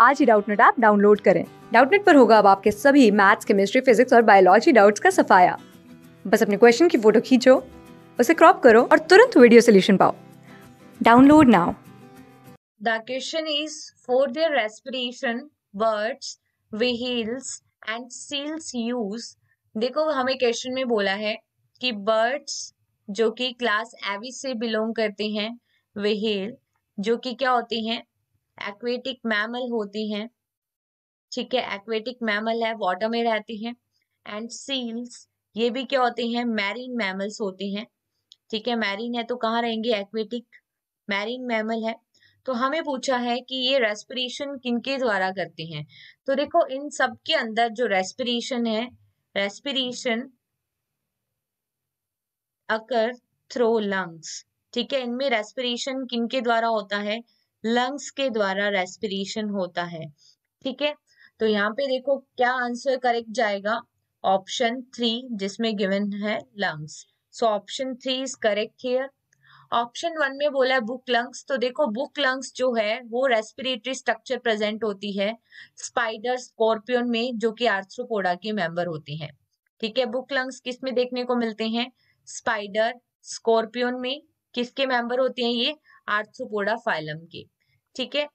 आज ही Doubtnut app download करें डाउटनेट पर होगा अब आपके सभी मैथ्स केमिस्ट्री फिजिक्स और बायोलॉजी डाउट्स का सफाया बस अपने क्वेश्चन की फोटो खींचो उसे क्रॉप करो और तुरंत वीडियो सोल्यूशन पाओ download now the question is for their respiration birds whales and seals use देखो हमें क्वेश्चन में बोला है कि बर्ड्स जो कि क्लास एवी से बिलोंग करते हैं व्हील जो कि क्या होती हैं एक्वेटिक मैमल होती हैं ठीक है एक्वेटिक मैमल है वाटर में रहती हैं एंड सील्स ये भी क्या होते हैं मैरीन मैमल्स होते हैं ठीक है मैरीन है तो कहाँ रहेंगे एक्वेटिक मैरीन मैमल है तो हमें पूछा है कि ये रेस्पिरेशन किनके द्वारा करते हैं तो देखो इन सब के अंदर जो रेस्पिरेशन है रेस्पिरेशन अकर थ्रो लंग्स ठीक है इनमें रेस्पिरेशन किनके द्वारा होता है लंग्स के द्वारा रेस्पिरेशन होता है ठीक है तो यहाँ पे देखो क्या आंसर करेक्ट जाएगा ऑप्शन थ्री जिसमें गिवन है lungs so option three is correct here option one में बोला है बुक लंग्स तो देखो बुक लंग्स जो है वो रेस्पिरेटरी स्ट्रक्चर प्रेजेंट होती है स्पाइडर स्कॉर्पियन में जो कि आर्थ्रोपोडा के मेंबर होती हैं ठीक है बुक लंग्स किस में देखने को मिलते हैं स्पाइडर स्कॉर्पियन में किसके मेंबर होते हैं ये आर्थोपोडा फाइलम के ठीक है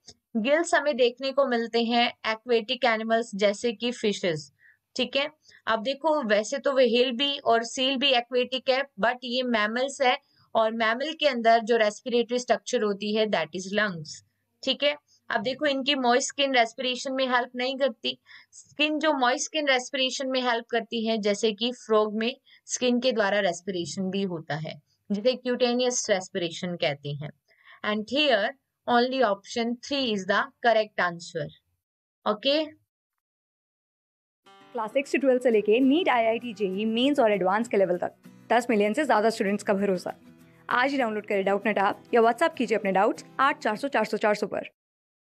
गिल्स हमें देखने को मिलते हैं एक्वेटिक एनिमल्स जैसे कि फिशेस ठीक है अब देखो वैसे तो व्हेल भी और सील भी एक्वेटिक है बट ये मैमल्स है और मैमल के अंदर जो रेस्पिरेटरी स्ट्रक्चर होती है दैट इज लंग्स ठीक है अब देखो इनकी मॉइस्ट स्किन रेस्पिरेशन में हेल्प नहीं करती स्किन जो मॉइस्ट स्किन रेस्पिरेशन में हेल्प करती है जैसे कि फ्रॉग में स्किन के द्वारा रेस्पिरेशन भी होता है जिसे क्यूटेनियस रेस्पिरेशन कहते हैं and here only option three is the correct answer okay class six से ट्वेल्थ से लेके NEET I I T JEE mains और एडवांस के लेवल तक दस मिलियन से ज़्यादा स्टूडेंट्स का भरोसा आज ही डाउनलोड करें डाउट नेट आप या व्हाट्सअप कीजिए अपने डाउट्स आठ चार सौ चार सौ चार सौ पर